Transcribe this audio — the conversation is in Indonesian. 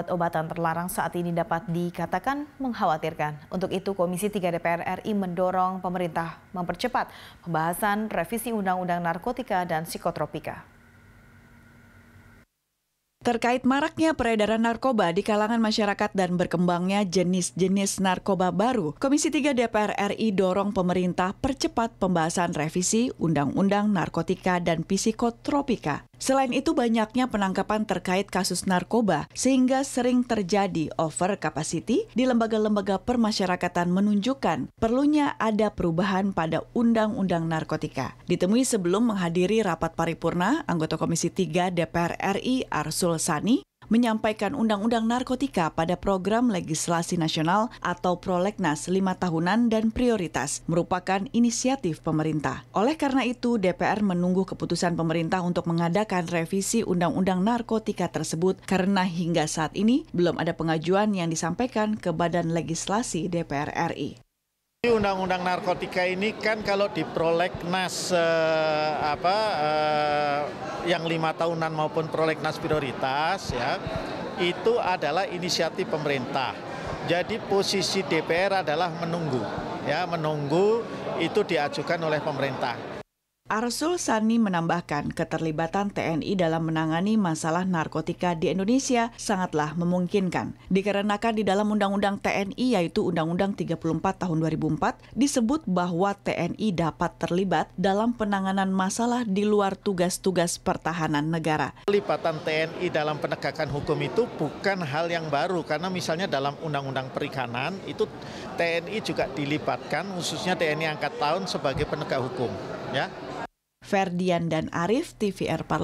Obat-obatan terlarang saat ini dapat dikatakan mengkhawatirkan. Untuk itu, Komisi 3 DPR RI mendorong pemerintah mempercepat pembahasan revisi Undang-Undang Narkotika dan Psikotropika. Terkait maraknya peredaran narkoba di kalangan masyarakat dan berkembangnya jenis-jenis narkoba baru, Komisi 3 DPR RI dorong pemerintah percepat pembahasan revisi Undang-Undang Narkotika dan Psikotropika. Selain itu banyaknya penangkapan terkait kasus narkoba sehingga sering terjadi over capacity di lembaga-lembaga permasyarakatan menunjukkan perlunya ada perubahan pada Undang-Undang Narkotika. Ditemui sebelum menghadiri rapat paripurna, anggota Komisi 3 DPR RI Arsul Arsul Sani menyampaikan Undang-Undang Narkotika pada Program Legislasi Nasional atau Prolegnas 5 tahunan dan prioritas merupakan inisiatif pemerintah. Oleh karena itu, DPR menunggu keputusan pemerintah untuk mengadakan revisi Undang-Undang Narkotika tersebut karena hingga saat ini belum ada pengajuan yang disampaikan ke Badan Legislasi DPR RI. Undang-undang narkotika ini kan kalau di prolegnas eh, apa eh, yang lima tahunan maupun prolegnas prioritas ya itu adalah inisiatif pemerintah. Jadi posisi DPR adalah menunggu ya menunggu itu diajukan oleh pemerintah. Arsul Sani menambahkan keterlibatan TNI dalam menangani masalah narkotika di Indonesia sangatlah memungkinkan. Dikarenakan di dalam Undang-Undang TNI yaitu Undang-Undang 34 tahun 2004 disebut bahwa TNI dapat terlibat dalam penanganan masalah di luar tugas-tugas pertahanan negara. Kelibatan TNI dalam penegakan hukum itu bukan hal yang baru karena misalnya dalam Undang-Undang Perikanan itu TNI juga dilibatkan khususnya TNI Angkat Tahun sebagai penegak hukum. Ya, Ferdian dan Arif TVR Parlemen